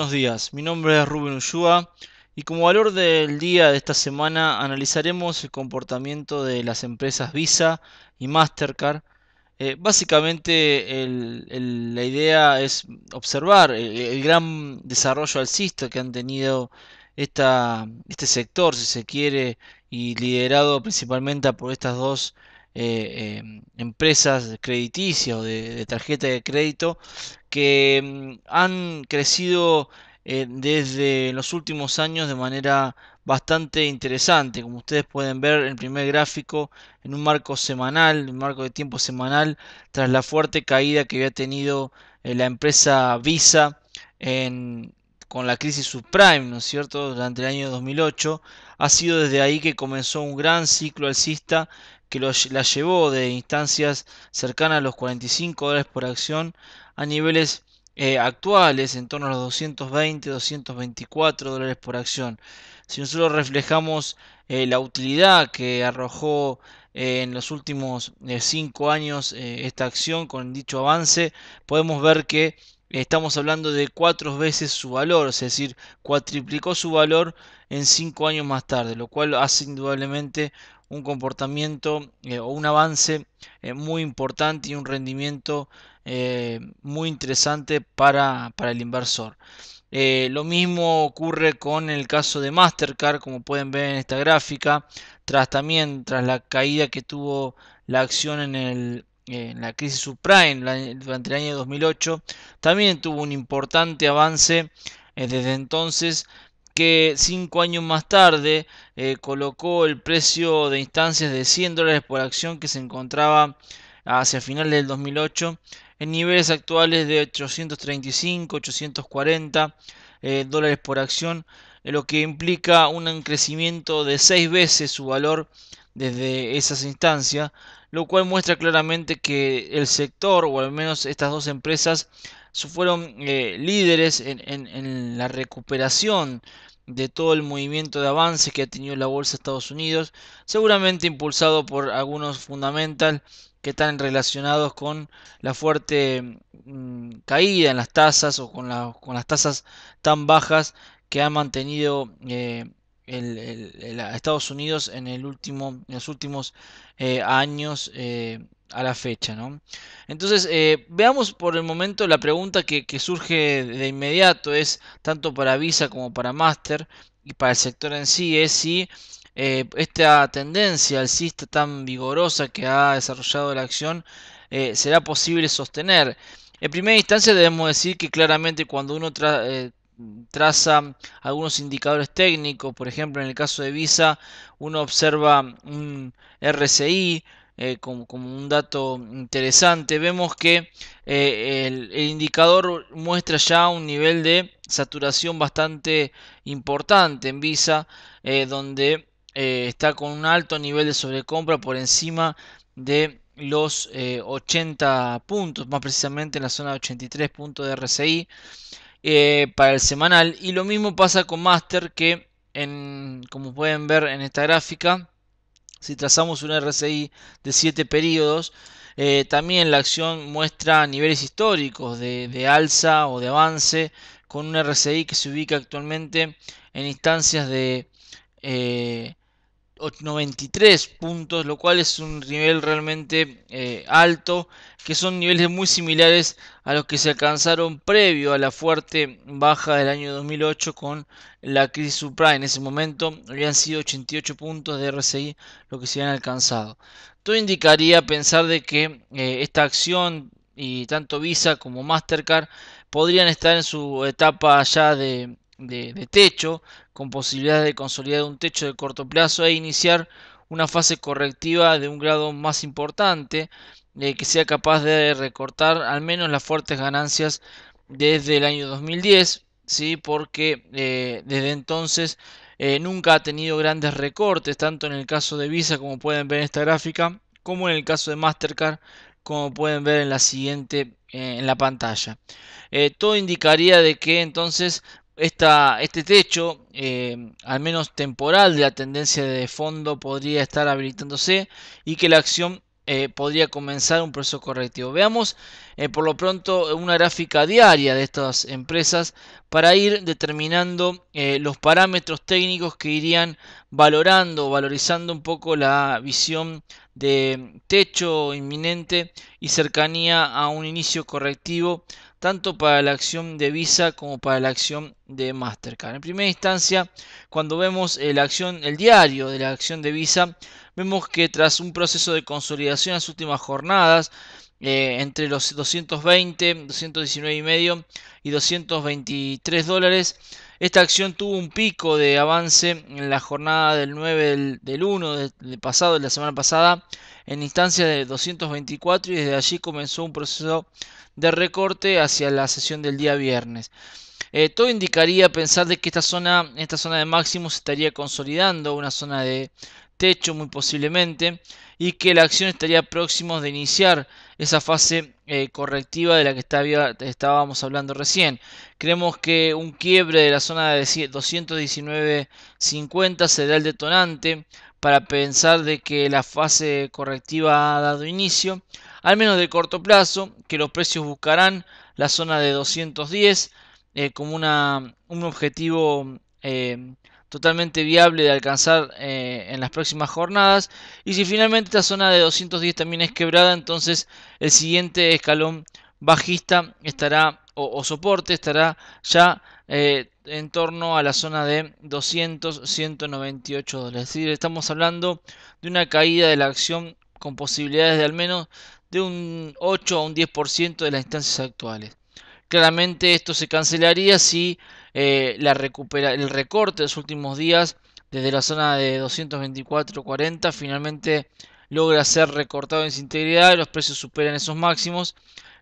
buenos días. Mi nombre es Rubén Ullúa y como valor del día de esta semana analizaremos el comportamiento de las empresas Visa y Mastercard. Eh, básicamente la idea es observar el, gran desarrollo alcista que han tenido este sector, si se quiere, y liderado principalmente por estas dos eh, em, empresas crediticias o de, tarjeta de crédito que em, han crecido eh, desde los últimos años de manera bastante interesante. Como ustedes pueden ver, en el primer gráfico en un marco semanal, un marco de tiempo semanal, tras la fuerte caída que había tenido eh, la empresa Visa en, con la crisis subprime, ¿no es cierto?, durante el año 2008, ha sido desde ahí que comenzó un gran ciclo alcista que la llevó de instancias cercanas a los 45 dólares por acción a niveles eh, actuales, en torno a los 220, 224 dólares por acción. Si nosotros reflejamos eh, la utilidad que arrojó eh, en los últimos 5 años esta acción con dicho avance, podemos ver que estamos hablando de cuatro veces su valor, es decir, cuatriplicó su valor en cinco años más tarde, lo cual hace indudablemente un comportamiento eh, o un avance eh, muy importante y un rendimiento eh, muy interesante para, para el inversor. lo mismo ocurre con el caso de Mastercard, como pueden ver en esta gráfica, tras también tras la caída que tuvo la acción en el, en la crisis subprime durante el año 2008, también tuvo un importante avance eh, desde entonces que cinco años más tarde eh, colocó el precio de instancias de 100 dólares por acción que se encontraba hacia finales del 2008 en niveles actuales de 835, 840 eh, dólares por acción, lo que implica un crecimiento de 6 veces su valor desde esas instancias, lo cual muestra claramente que el sector, o al menos estas dos empresas, fueron eh, líderes en, la recuperación de todo el movimiento de avance que ha tenido la bolsa de Estados Unidos, seguramente impulsado por algunos fundamental que están relacionados con la fuerte mm, caída en las tasas o con, con, las tasas tan bajas que ha mantenido eh, el, Estados Unidos en, el último, en los últimos eh, años eh, a la fecha. ¿no? Entonces, eh, veamos por el momento la pregunta que, surge de inmediato, es tanto para Visa como para Master y para el sector en sí, es si esta tendencia alcista tan vigorosa que ha desarrollado la acción será posible sostener. En primera instancia debemos decir que claramente cuando uno tra traza algunos indicadores técnicos, por ejemplo en el caso de Visa uno observa un RSI eh, como, un dato interesante, vemos que eh, el, indicador muestra ya un nivel de saturación bastante importante en Visa, eh, donde está con un alto nivel de sobrecompra por encima de los 80 puntos, más precisamente en la zona de 83 puntos de RCI eh, para el semanal. Y lo mismo pasa con Master que, en, como pueden ver en esta gráfica, si trazamos un RSI de 7 periodos, eh, también la acción muestra niveles históricos de, alza o de avance con un RSI que se ubica actualmente en instancias de eh, 93 puntos, lo cual es un nivel realmente eh, alto, que son niveles muy similares a los que se alcanzaron previo a la fuerte baja del año 2008 con la crisis subprime. En ese momento habían sido 88 puntos de RSI lo que se habían alcanzado. Todo indicaría pensar de que eh, esta acción y tanto Visa como Mastercard podrían estar en su etapa ya de de, techo, con posibilidad de consolidar un techo de corto plazo e iniciar una fase correctiva de un grado más importante eh, que sea capaz de recortar al menos las fuertes ganancias desde el año 2010, ¿sí? porque eh, desde entonces eh, nunca ha tenido grandes recortes, tanto en el caso de Visa como pueden ver en esta gráfica, como en el caso de Mastercard, como pueden ver en la siguiente en la pantalla. todo indicaría de que entonces esta, este techo, eh, al menos temporal, de la tendencia de fondo podría estar habilitándose y que la acción eh, podría comenzar un proceso correctivo. Veamos eh, por lo pronto una gráfica diaria de estas empresas para ir determinando los parámetros técnicos que irían valorando valorizando un poco la visión de techo inminente y cercanía a un inicio correctivo tanto para la acción de Visa como para la acción de Mastercard. En primera instancia, cuando vemos el, eh, acción, el diario de la acción de Visa, vemos que tras un proceso de consolidación en las últimas jornadas, eh, entre los 220, 219,5 y medio y 223 dólares, esta acción tuvo un pico de avance en la jornada del 9 del, 1 de, pasado, de la semana pasada, en instancia de 224 y desde allí comenzó un proceso de recorte hacia la sesión del día viernes. Eh, todo indicaría pensar de que esta zona, esta zona de máximo se estaría consolidando, una zona de techo muy posiblemente, y que la acción estaría próxima de iniciar esa fase eh, correctiva de la que estábamos hablando recién. Creemos que un quiebre de la zona de 219.50 será el detonante para pensar de que la fase correctiva ha dado inicio, al menos de corto plazo, que los precios buscarán la zona de 210 eh, como una, un objetivo eh, totalmente viable de alcanzar eh, en las próximas jornadas. Y si finalmente la zona de 210 también es quebrada, entonces el siguiente escalón bajista estará o, soporte estará ya eh, en torno a la zona de 200, 198 dólares. decir, estamos hablando de una caída de la acción con posibilidades de al menos de un 8 a un 10% de las instancias actuales. Claramente esto se cancelaría si eh, la recupera, el recorte de los últimos días desde la zona de 224.40 finalmente logra ser recortado en su integridad y los precios superan esos máximos.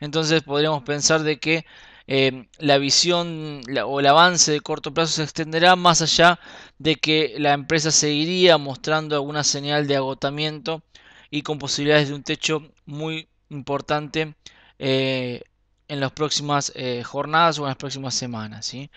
Entonces podríamos pensar de que eh, la visión o el avance de corto plazo se extenderá más allá de que la empresa seguiría mostrando alguna señal de agotamiento y con posibilidades de un techo muy importante eh, en las próximas eh, jornadas o en las próximas semanas. ¿sí?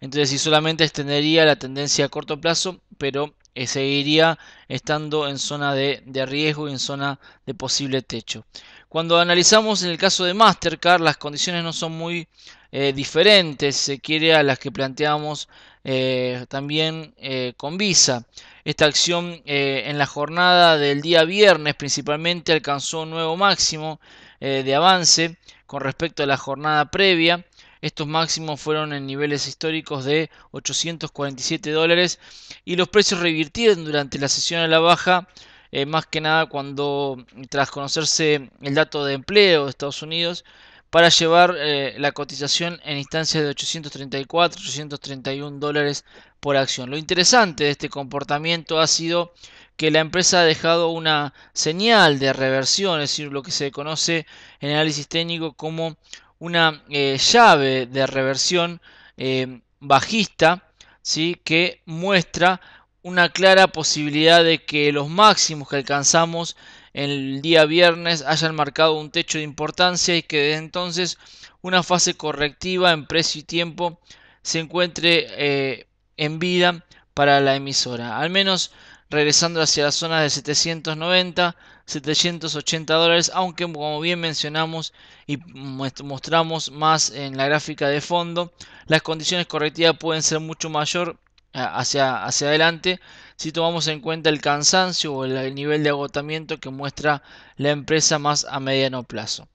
Entonces, si solamente extendería la tendencia a corto plazo, pero eh, seguiría estando en zona de, riesgo y en zona de posible techo. Cuando analizamos en el caso de Mastercard, las condiciones no son muy eh, diferentes, se quiere, a las que planteamos eh, también eh, con Visa. Esta acción eh, en la jornada del día viernes principalmente alcanzó un nuevo máximo de avance con respecto a la jornada previa. Estos máximos fueron en niveles históricos de 847 dólares y los precios revirtieron durante la sesión a la baja, más que nada cuando tras conocerse el dato de empleo de Estados Unidos, para llevar eh, la cotización en instancias de 834, 831 dólares por acción. Lo interesante de este comportamiento ha sido que la empresa ha dejado una señal de reversión, es decir, lo que se conoce en análisis técnico como una eh, llave de reversión eh, bajista, ¿sí? que muestra una clara posibilidad de que los máximos que alcanzamos el día viernes hayan marcado un techo de importancia y que desde entonces una fase correctiva en precio y tiempo se encuentre eh, en vida para la emisora. Al menos regresando hacia la zona de 790, 780 dólares, aunque como bien mencionamos y mostramos más en la gráfica de fondo, las condiciones correctivas pueden ser mucho mayor hacia, hacia adelante si tomamos en cuenta el cansancio o el, nivel de agotamiento que muestra la empresa más a mediano plazo.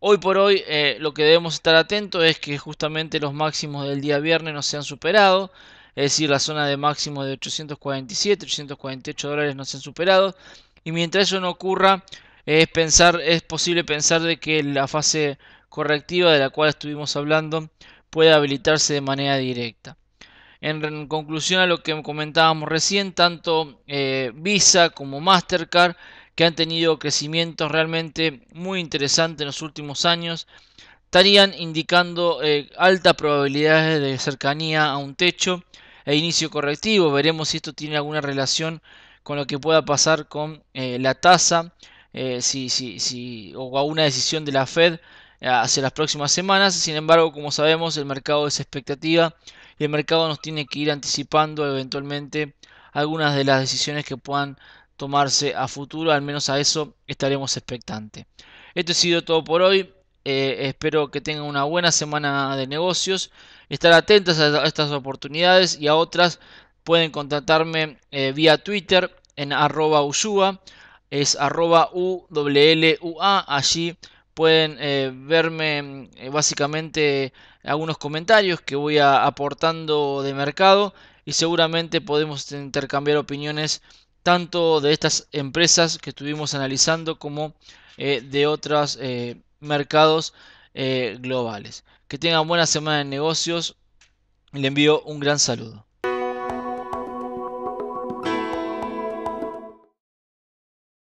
Hoy por hoy eh, lo que debemos estar atentos es que justamente los máximos del día viernes no se han superado, es decir, la zona de máximo de 847, 848 dólares no se han superado, y mientras eso no ocurra, es, pensar, es posible pensar de que la fase correctiva de la cual estuvimos hablando puede habilitarse de manera directa. En conclusión a lo que comentábamos recién, tanto eh, Visa como Mastercard, que han tenido crecimientos realmente muy interesantes en los últimos años, estarían indicando eh, altas probabilidades de cercanía a un techo e inicio correctivo. Veremos si esto tiene alguna relación con lo que pueda pasar con eh, la tasa si, si, o a una decisión de la Fed hacia las próximas semanas. Sin embargo, como sabemos, el mercado es expectativa y el mercado nos tiene que ir anticipando eventualmente algunas de las decisiones que puedan tomarse a futuro, al menos a eso estaremos expectantes. Esto ha sido todo por hoy. Eh, espero que tengan una buena semana de negocios. Estar atentos a estas oportunidades y a otras. Pueden contactarme eh, vía Twitter en arroba usua. Es arroba U-L-U-A Allí pueden eh, verme eh, básicamente algunos comentarios que voy a, aportando de mercado y seguramente podemos intercambiar opiniones tanto de estas empresas que estuvimos analizando como eh, de otros mercados globales. Que tengan buena semana de negocios. Le envío un gran saludo.